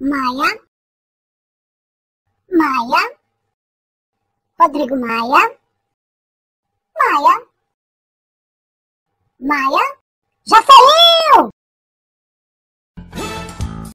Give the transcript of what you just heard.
Maia, Maia, Rodrigo Maia, Maia, Maia, já sei!